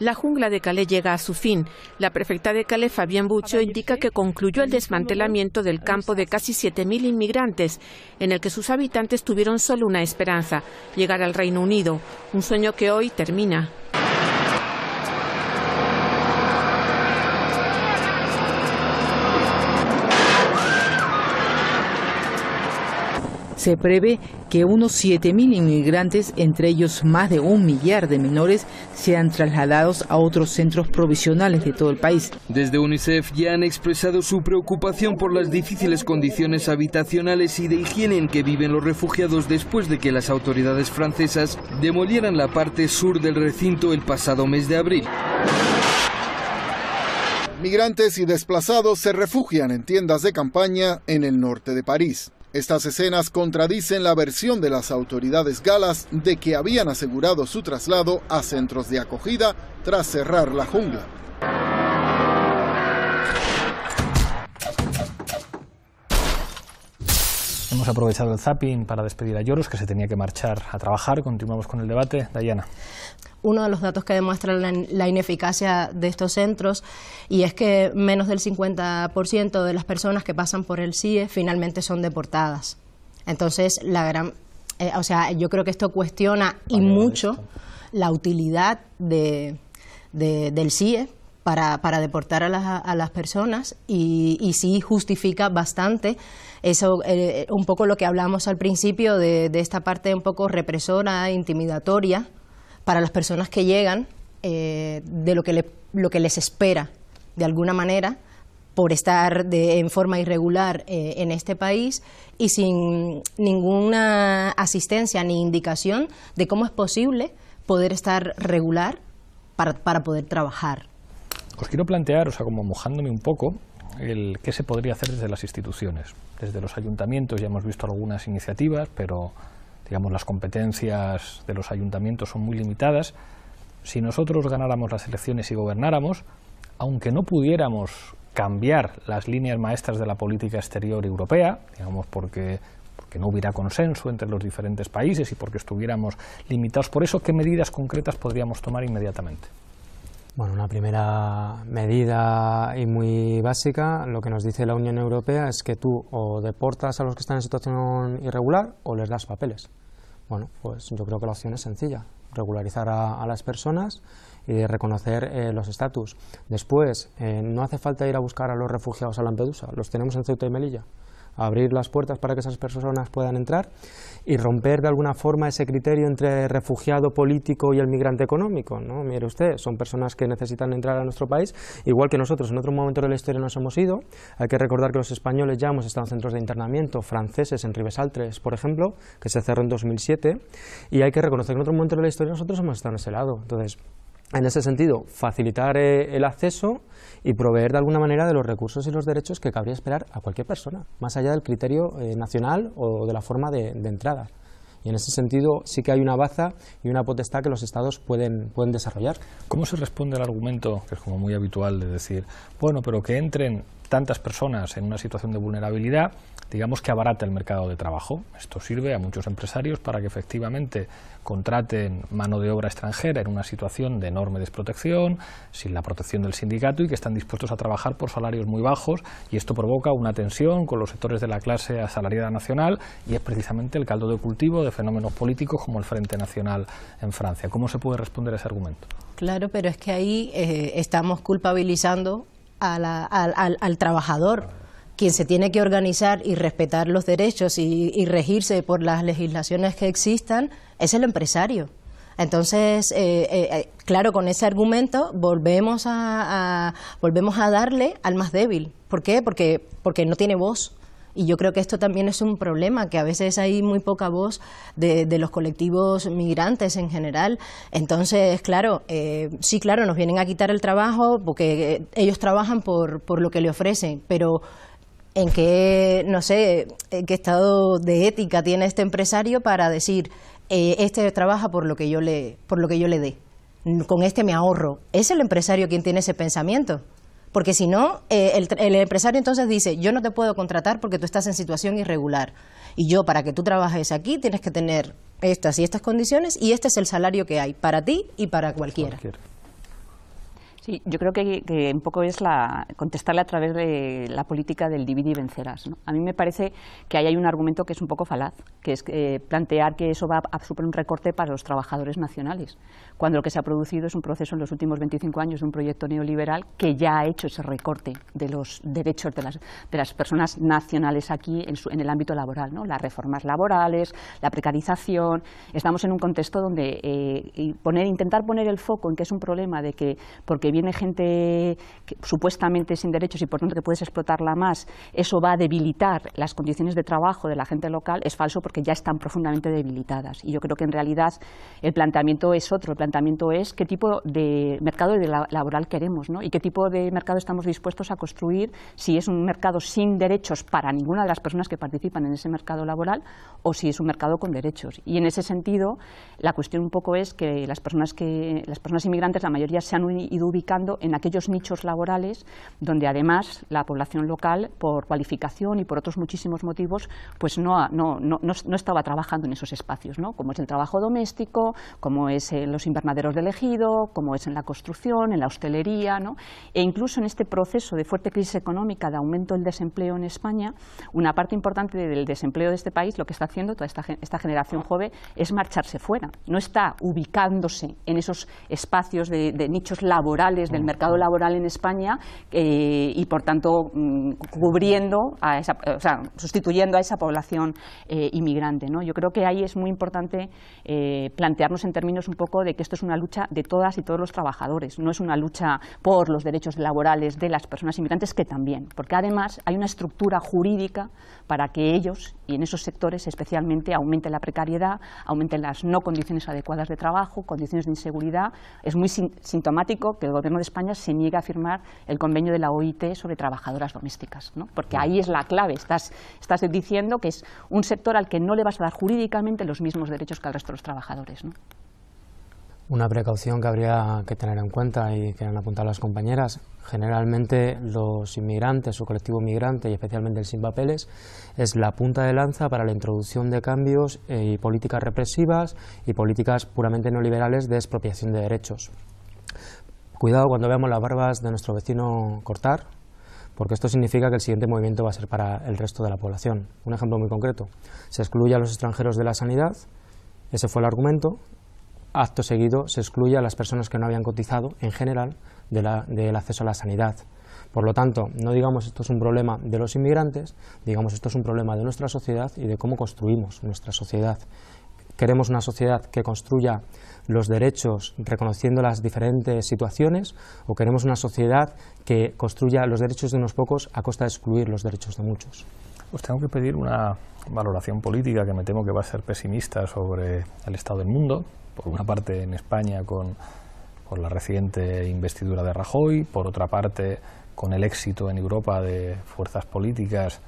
La jungla de Calais llega a su fin. La prefecta de Calais, Fabián Bucho, indica que concluyó el desmantelamiento del campo de casi 7.000 inmigrantes, en el que sus habitantes tuvieron solo una esperanza, llegar al Reino Unido, un sueño que hoy termina. se prevé que unos 7.000 inmigrantes, entre ellos más de un millar de menores, sean trasladados a otros centros provisionales de todo el país. Desde UNICEF ya han expresado su preocupación por las difíciles condiciones habitacionales y de higiene en que viven los refugiados después de que las autoridades francesas demolieran la parte sur del recinto el pasado mes de abril. Migrantes y desplazados se refugian en tiendas de campaña en el norte de París. Estas escenas contradicen la versión de las autoridades galas de que habían asegurado su traslado a centros de acogida tras cerrar la jungla. Hemos aprovechado el zapping para despedir a Lloros, que se tenía que marchar a trabajar. Continuamos con el debate. Dayana uno de los datos que demuestra la, ineficacia de estos centros y es que menos del 50% de las personas que pasan por el CIE finalmente son deportadas. Entonces, eh, o sea, yo creo que esto cuestiona y mucho la utilidad del CIE para, deportar a las, personas y, sí justifica bastante eso, eh, un poco lo que hablamos al principio de, de esta parte un poco represora, intimidatoria para las personas que llegan eh, de lo que, les espera de alguna manera por estar en forma irregular eh, en este país y sin ninguna asistencia ni indicación de cómo es posible poder estar regular para, poder trabajar. Os quiero plantear, o sea, como mojándome un poco, el qué se podría hacer desde las instituciones, desde los ayuntamientos, ya hemos visto algunas iniciativas, pero digamos, las competencias de los ayuntamientos son muy limitadas. Si nosotros ganáramos las elecciones y gobernáramos, aunque no pudiéramos cambiar las líneas maestras de la política exterior europea, digamos, porque, porque no hubiera consenso entre los diferentes países y porque estuviéramos limitados por eso, ¿qué medidas concretas podríamos tomar inmediatamente? Bueno, una primera medida y muy básica, lo que nos dice la Unión Europea es que tú o deportas a los que están en situación irregular o les das papeles. Bueno, pues yo creo que la opción es sencilla, regularizar a, las personas y reconocer eh, los estatus. Después, eh, no hace falta ir a buscar a los refugiados a Lampedusa, los tenemos en Ceuta y Melilla abrir las puertas para que esas personas puedan entrar y romper de alguna forma ese criterio entre refugiado político y el migrante económico. ¿no? Mire usted, son personas que necesitan entrar a nuestro país, igual que nosotros en otro momento de la historia nos hemos ido. Hay que recordar que los españoles ya hemos estado en centros de internamiento franceses en Ribesaltres, por ejemplo, que se cerró en 2007, y hay que reconocer que en otro momento de la historia nosotros hemos estado en ese lado. Entonces, en ese sentido, facilitar eh, el acceso y proveer de alguna manera de los recursos y los derechos que cabría esperar a cualquier persona, más allá del criterio eh, nacional o de la forma de, entrada. Y en ese sentido sí que hay una baza y una potestad que los estados pueden, pueden desarrollar. ¿Cómo se responde al argumento, que es como muy habitual de decir, bueno, pero que entren tantas personas en una situación de vulnerabilidad, digamos que abarata el mercado de trabajo. Esto sirve a muchos empresarios para que efectivamente contraten mano de obra extranjera en una situación de enorme desprotección, sin la protección del sindicato y que están dispuestos a trabajar por salarios muy bajos y esto provoca una tensión con los sectores de la clase asalariada nacional y es precisamente el caldo de cultivo de fenómenos políticos como el Frente Nacional en Francia. ¿Cómo se puede responder a ese argumento? Claro, pero es que ahí eh, estamos culpabilizando al, al, trabajador, quien se tiene que organizar y respetar los derechos y, regirse por las legislaciones que existan, es el empresario. Entonces, eh, eh, eh, claro, con ese argumento volvemos a, volvemos a darle al más débil. ¿Por qué? Porque, porque no tiene voz. Y yo creo que esto también es un problema, que a veces hay muy poca voz de, los colectivos migrantes en general. Entonces, claro, eh, sí, claro, nos vienen a quitar el trabajo porque eh, ellos trabajan por, por lo que le ofrecen, pero en qué, no sé, qué estado de ética tiene este empresario para decir, eh, este trabaja por lo que yo le, por lo que yo le dé, con este me ahorro. ¿Es el empresario quien tiene ese pensamiento? Porque si no, eh, el, empresario entonces dice, yo no te puedo contratar porque tú estás en situación irregular. Y yo, para que tú trabajes aquí, tienes que tener estas y estas condiciones y este es el salario que hay para ti y para cualquiera. Sí, yo creo que, un poco es la, contestarle a través de la política del dividir y vencerás. A mí me parece que ahí hay un argumento que es un poco falaz, que es eh, plantear que eso va a, suponer un recorte para los trabajadores nacionales, cuando lo que se ha producido es un proceso en los últimos 25 años de un proyecto neoliberal que ya ha hecho ese recorte de los derechos de las, de las personas nacionales aquí en, el ámbito laboral, ¿no? las reformas laborales, la precarización. Estamos en un contexto donde eh, poner, intentar poner el foco en que es un problema de que porque viene gente supuestamente sin derechos y por tanto que puedes explotarla más, eso va a debilitar las condiciones de trabajo de la gente local, es falso porque ya están profundamente debilitadas. Y yo creo que en realidad el planteamiento es otro, el planteamiento es qué tipo de mercado laboral queremos ¿no? y qué tipo de mercado estamos dispuestos a construir si es un mercado sin derechos para ninguna de las personas que participan en ese mercado laboral o si es un mercado con derechos. Y en ese sentido, la cuestión un poco es que las personas, que, las personas inmigrantes, la mayoría se han ido en aquellos nichos laborales donde además la población local, por cualificación y por otros muchísimos motivos, pues no, no, estaba trabajando en esos espacios, ¿no? como es el trabajo doméstico, como es en eh, los invernaderos de elegido como es en la construcción, en la hostelería, e incluso en este proceso de fuerte crisis económica, de aumento del desempleo en España, una parte importante del desempleo de este país, lo que está haciendo toda esta, generación joven, es marcharse fuera, no está ubicándose en esos espacios de nichos laborales del mercado laboral en España eh, y, por tanto, mm, cubriendo, a o sea, sustituyendo a esa población eh, inmigrante. Yo creo que ahí es muy importante eh, plantearnos en términos un poco de que esto es una lucha de todas y todos los trabajadores, no es una lucha por los derechos laborales de las personas inmigrantes, que también, porque además hay una estructura jurídica para que ellos y en esos sectores especialmente aumente la precariedad, aumenten las no condiciones adecuadas de trabajo, condiciones de inseguridad. Es muy sintomático que el Gobierno de España se niegue a firmar el convenio de la OIT sobre trabajadoras domésticas, ¿no? porque ahí es la clave. Estás, diciendo que es un sector al que no le vas a dar jurídicamente los mismos derechos que al resto de los trabajadores. Una precaución que habría que tener en cuenta y que han apuntado las compañeras, generalmente los inmigrantes o colectivo inmigrante, y especialmente el sin papeles es la punta de lanza para la introducción de cambios eh, y políticas represivas y políticas puramente neoliberales de expropiación de derechos. Cuidado cuando veamos las barbas de nuestro vecino cortar, porque esto significa que el siguiente movimiento va a ser para el resto de la población. Un ejemplo muy concreto, se excluye a los extranjeros de la sanidad, ese fue el argumento, acto seguido se excluye a las personas que no habían cotizado en general del acceso a la sanidad. Por lo tanto, no digamos esto es un problema de los inmigrantes, digamos esto es un problema de nuestra sociedad y de cómo construimos nuestra sociedad. Queremos una sociedad que construya los derechos reconociendo las diferentes situaciones o queremos una sociedad que construya los derechos de unos pocos a costa de excluir los derechos de muchos. Os tengo que pedir una valoración política que me temo que va a ser pesimista sobre el estado del mundo, por una parte en España con, la reciente investidura de Rajoy, por otra parte con el éxito en Europa de fuerzas políticas,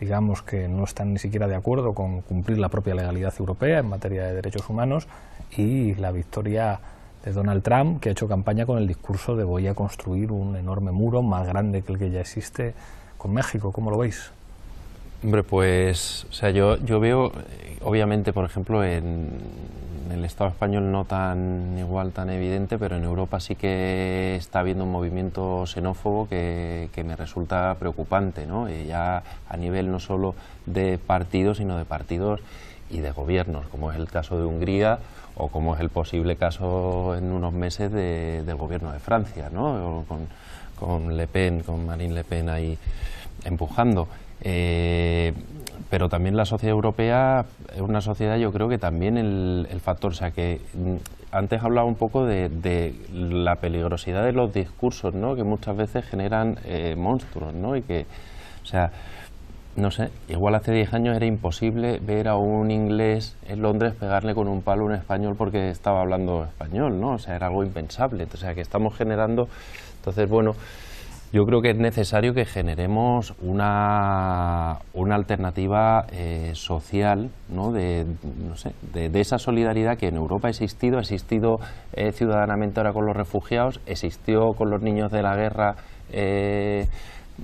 digamos, que no están ni siquiera de acuerdo con cumplir la propia legalidad europea en materia de derechos humanos, y la victoria de Donald Trump, que ha hecho campaña con el discurso de voy a construir un enorme muro más grande que el que ya existe con México. ¿Cómo lo veis? Hombre, pues, o sea, yo, yo veo, eh, obviamente, por ejemplo, en en el Estado español no tan igual, tan evidente, pero en Europa sí que está habiendo un movimiento xenófobo que, me resulta preocupante, ¿no? ya a nivel no solo de partidos, sino de partidos y de gobiernos, como es el caso de Hungría o como es el posible caso en unos meses del gobierno de Francia, ¿no? Con, con Le Pen, con Marine Le Pen ahí empujando. Eh, pero también la sociedad europea es una sociedad, yo creo que también el, factor, o sea, que mm, antes hablaba un poco de, la peligrosidad de los discursos, ¿no? Que muchas veces generan eh, monstruos, ¿no? Y que, o sea, no sé, igual hace 10 años era imposible ver a un inglés en Londres pegarle con un palo a un español porque estaba hablando español, ¿no? O sea, era algo impensable. O sea, que estamos generando, entonces, bueno yo creo que es necesario que generemos una, una alternativa eh, social, ¿no? De, de, esa solidaridad que en Europa ha existido, ha existido eh, ciudadanamente ahora con los refugiados, existió con los niños de la guerra. Eh,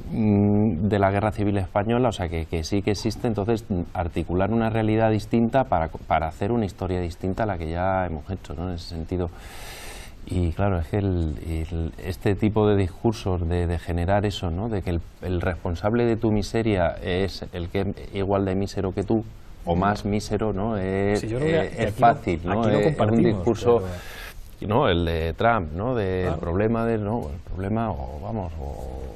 de la guerra civil española, o sea que, que, sí que existe, entonces articular una realidad distinta para, para hacer una historia distinta a la que ya hemos hecho, ¿no? En ese sentido. Y claro, es que el, este tipo de discursos de, generar eso, ¿no? de que el, responsable de tu miseria es el que es igual de mísero que tú, o más mísero, ¿no? es, fácil, no, ¿no? Es, un discurso... No, el de Trump, ¿no? Del problema de, no, el problema, o vamos,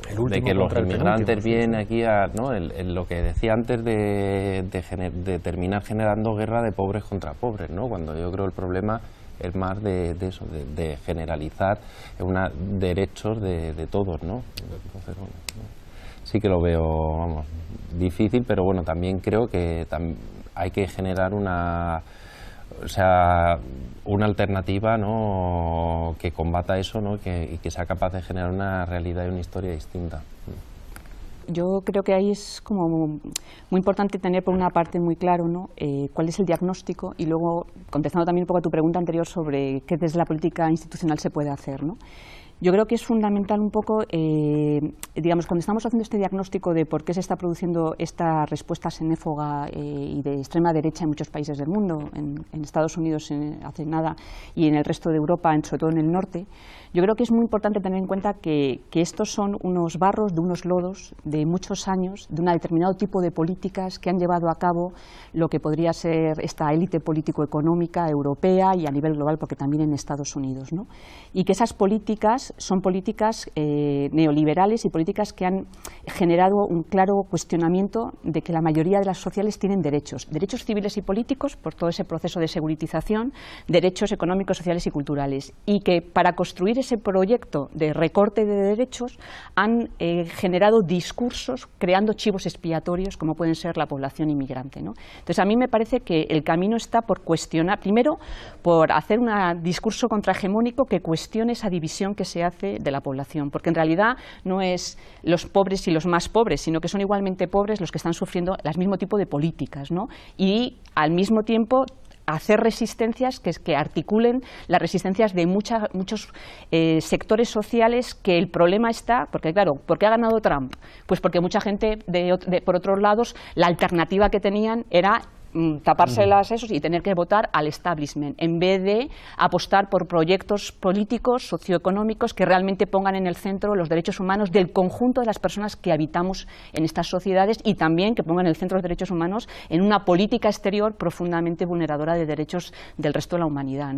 el de que los inmigrantes vienen aquí a, ¿no? lo que decía antes de, de terminar generando guerra de pobres contra pobres, ¿no? Cuando yo creo el problema es más de, eso, de, generalizar una, derechos de, de todos, ¿no? sí que lo veo, vamos, difícil, pero bueno, también creo que hay que generar una, o sea, una alternativa, ¿no? Que combata eso, ¿no? Que, y que sea capaz de generar una realidad y una historia distinta yo creo que ahí es como muy importante tener por una parte muy claro ¿no? Eh, cuál es el diagnóstico y luego contestando también un poco a tu pregunta anterior sobre qué desde la política institucional se puede hacer. ¿no? Yo creo que es fundamental un poco, eh, digamos, cuando estamos haciendo este diagnóstico de por qué se está produciendo esta respuesta xenéfoga eh, y de extrema derecha en muchos países del mundo, en, Estados Unidos hace nada y en el resto de Europa, en, sobre todo en el norte, yo creo que es muy importante tener en cuenta que, que estos son unos barros de unos lodos de muchos años, de un determinado tipo de políticas que han llevado a cabo lo que podría ser esta élite político-económica europea y a nivel global, porque también en Estados Unidos. ¿no? Y que esas políticas son políticas eh, neoliberales y políticas que han generado un claro cuestionamiento de que la mayoría de las sociales tienen derechos, derechos civiles y políticos por todo ese proceso de seguritización, derechos económicos, sociales y culturales, y que para construir ese proyecto de recorte de derechos han eh, generado discursos creando chivos expiatorios como pueden ser la población inmigrante. Entonces a mí me parece que el camino está por cuestionar, primero por hacer un discurso contrahegemónico que cuestione esa división que se se hace de la población, porque en realidad no es los pobres y los más pobres, sino que son igualmente pobres los que están sufriendo el mismo tipo de políticas, ¿no? Y al mismo tiempo hacer resistencias que, que, articulen las resistencias de mucha, muchos eh, sectores sociales que el problema está, porque claro, ¿por qué ha ganado Trump? Pues porque mucha gente, de, por otros lados, la alternativa que tenían era Mm, tapárselas esos y tener que votar al establishment, en vez de apostar por proyectos políticos, socioeconómicos, que realmente pongan en el centro los derechos humanos del conjunto de las personas que habitamos en estas sociedades y también que pongan en el centro los derechos humanos en una política exterior profundamente vulneradora de derechos del resto de la humanidad.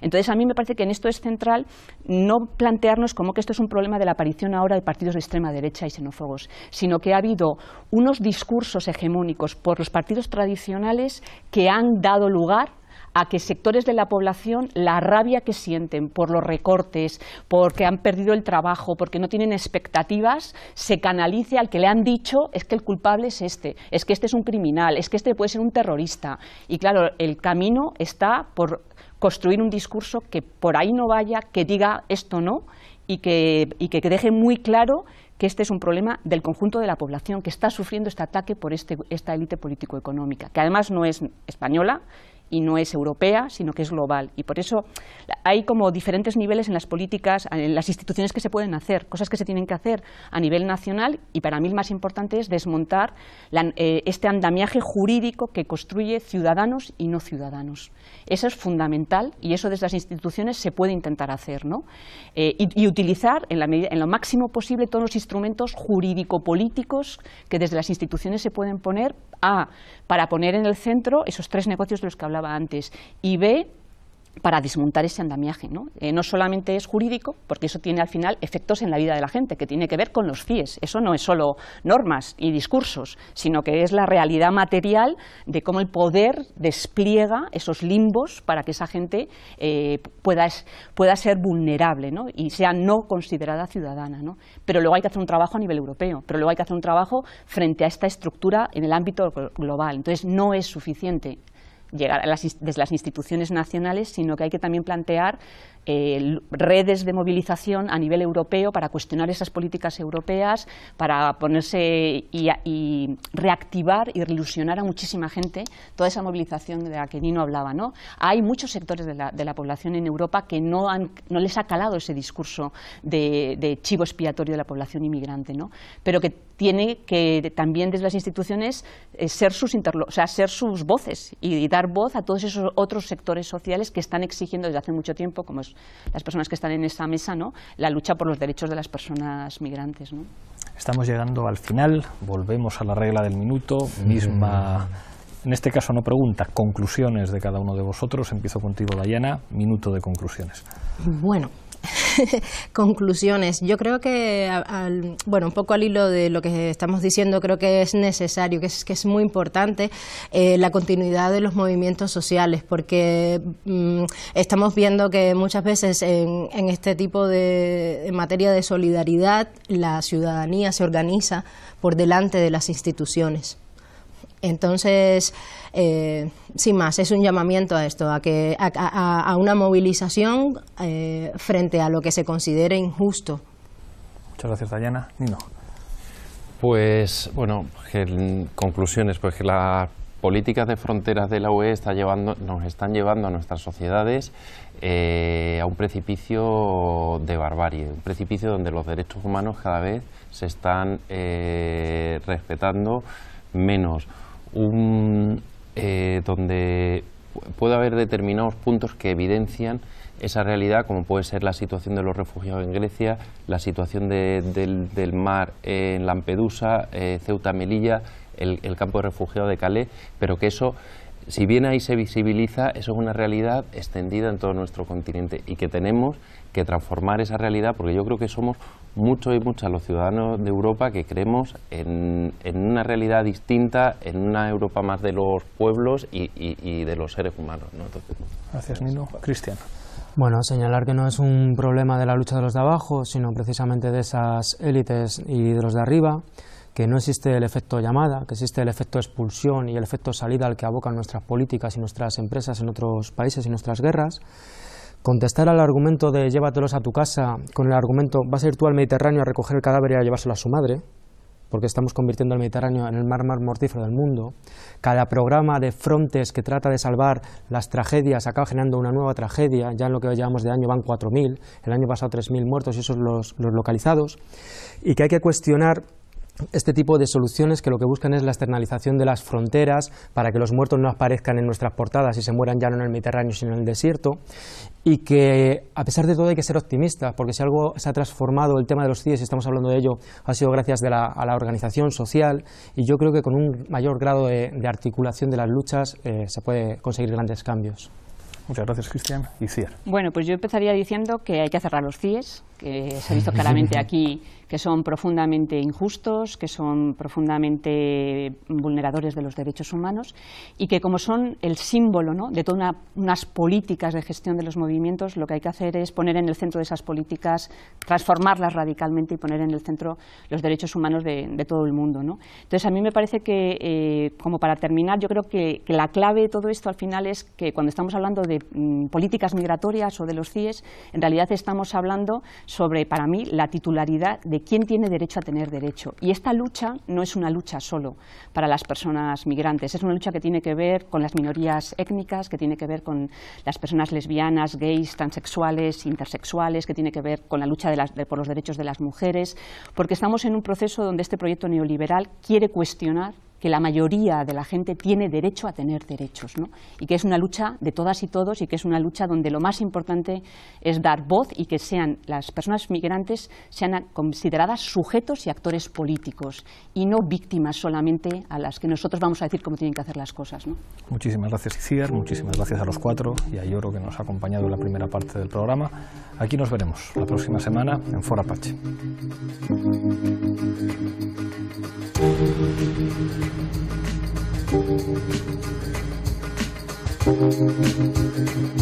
Entonces, a mí me parece que en esto es central no plantearnos como que esto es un problema de la aparición ahora de partidos de extrema derecha y xenófobos, sino que ha habido unos discursos hegemónicos por los partidos tradicionales que han dado lugar a que sectores de la población la rabia que sienten por los recortes, porque han perdido el trabajo, porque no tienen expectativas, se canalice al que le han dicho es que el culpable es este, es que este es un criminal, es que este puede ser un terrorista. Y claro, el camino está por construir un discurso que por ahí no vaya, que diga esto no y que, y que deje muy claro que este es un problema del conjunto de la población que está sufriendo este ataque por este, esta élite político-económica, que además no es española y no es europea, sino que es global. Y por eso hay como diferentes niveles en las políticas, en las instituciones que se pueden hacer, cosas que se tienen que hacer a nivel nacional y para mí el más importante es desmontar eh, este andamiaje jurídico que construye ciudadanos y no ciudadanos. Eso es fundamental y eso desde las instituciones se puede intentar hacer. ¿no? Eh, y, utilizar en lo máximo posible todos los instrumentos jurídico-políticos que desde las instituciones se pueden poner a, para poner en el centro esos tres negocios de los que hablaba antes, y B, para desmontar ese andamiaje. Eh, ¿no? solamente es jurídico, porque eso tiene al final efectos en la vida de la gente, que tiene que ver con los FIES, Eso no es solo normas y discursos, sino que es la realidad material de cómo el poder despliega esos limbos para que esa gente eh, pueda, ser vulnerable y sea no considerada ciudadana. Pero luego hay que hacer un trabajo a nivel europeo, pero luego hay que hacer un trabajo frente a esta estructura en el ámbito global. Entonces no es suficiente llegar desde las instituciones nacionales, sino que hay que también plantear redes de movilización a nivel europeo para cuestionar esas políticas europeas, para ponerse y, reactivar y ilusionar a muchísima gente toda esa movilización de la que Nino hablaba. Hay muchos sectores de la, población en Europa que no, han, no les ha calado ese discurso de, chivo expiatorio de la población inmigrante, pero que tiene que también desde las instituciones eh, ser, sus ser sus voces y, y dar voz a todos esos otros sectores sociales que están exigiendo desde hace mucho tiempo, como es las personas que están en esa mesa, ¿no? la lucha por los derechos de las personas migrantes. Estamos llegando al final, volvemos a la regla del minuto, misma... Mm. En este caso no pregunta, conclusiones de cada uno de vosotros. Empiezo contigo, Dayana. Minuto de conclusiones. Bueno, conclusiones. Yo creo que, bueno, un poco al hilo de lo que estamos diciendo, creo que es necesario, que es, muy importante eh, la continuidad de los movimientos sociales, porque mm, estamos viendo que muchas veces en, este tipo de materia de solidaridad la ciudadanía se organiza por delante de las instituciones. Entonces, eh, sin más, es un llamamiento a esto, a, que, a, a, a una movilización eh, frente a lo que se considere injusto. Muchas gracias, Dayana. Nino. Pues, bueno, en conclusiones, pues que las políticas de fronteras de la UE está llevando, nos están llevando a nuestras sociedades eh, a un precipicio de barbarie, un precipicio donde los derechos humanos cada vez se están eh, respetando menos. Eh, donde puede haber determinados puntos que evidencian esa realidad, como puede ser la situación de los refugiados en Grecia, la situación del, mar en Lampedusa, eh, Ceuta, Melilla, el, el, campo de refugiados de Calais, pero que eso si bien ahí se visibiliza, eso es una realidad extendida en todo nuestro continente y que tenemos que transformar esa realidad porque yo creo que somos muchos y muchas los ciudadanos de Europa que creemos en, una realidad distinta, en una Europa más de los pueblos y, de los seres humanos. Gracias, Nino. Cristian. Bueno, señalar que no es un problema de la lucha de los de abajo, sino precisamente de esas élites y de los de arriba que no existe el efecto llamada, que existe el efecto expulsión y el efecto salida al que abocan nuestras políticas y nuestras empresas en otros países y nuestras guerras, contestar al argumento de llévatelos a tu casa con el argumento vas a ir tú al Mediterráneo a recoger el cadáver y a llevárselo a su madre, porque estamos convirtiendo el Mediterráneo en el mar más mortífero del mundo. Cada programa de Frontes que trata de salvar las tragedias acaba generando una nueva tragedia. Ya en lo que llevamos de año van 4.000, el año pasado 3.000 muertos y esos los localizados. Y que hay que cuestionar este tipo de soluciones que lo que buscan es la externalización de las fronteras para que los muertos no aparezcan en nuestras portadas y se mueran ya no en el Mediterráneo sino en el desierto y que a pesar de todo hay que ser optimistas porque si algo se ha transformado el tema de los CIES y estamos hablando de ello ha sido gracias a la organización social y yo creo que con un mayor grado de, articulación de las luchas eh, se puede conseguir grandes cambios. Muchas gracias, Cristian. Y Cier. Bueno, pues yo empezaría diciendo que hay que cerrar los CIES, que se ha visto claramente aquí que son profundamente injustos, que son profundamente vulneradores de los derechos humanos y que como son el símbolo de todas unas políticas de gestión de los movimientos, lo que hay que hacer es poner en el centro de esas políticas, transformarlas radicalmente y poner en el centro los derechos humanos de, todo el mundo. Entonces, a mí me parece que, eh, como para terminar, yo creo que, la clave de todo esto al final es que cuando estamos hablando de mm, políticas migratorias o de los CIES, en realidad estamos hablando sobre, para mí, la titularidad de quién tiene derecho a tener derecho. Y esta lucha no es una lucha solo para las personas migrantes, es una lucha que tiene que ver con las minorías étnicas, que tiene que ver con las personas lesbianas, gays, transexuales, intersexuales, que tiene que ver con la lucha por los derechos de las mujeres, porque estamos en un proceso donde este proyecto neoliberal quiere cuestionar que la mayoría de la gente tiene derecho a tener derechos, y que es una lucha de todas y todos, y que es una lucha donde lo más importante es dar voz y que sean las personas migrantes sean consideradas sujetos y actores políticos, y no víctimas solamente a las que nosotros vamos a decir cómo tienen que hacer las cosas. Muchísimas gracias, Iciar, muchísimas gracias a los cuatro y a Yoro que nos ha acompañado en la primera parte del programa. Aquí nos veremos la próxima semana en Fora Thank you.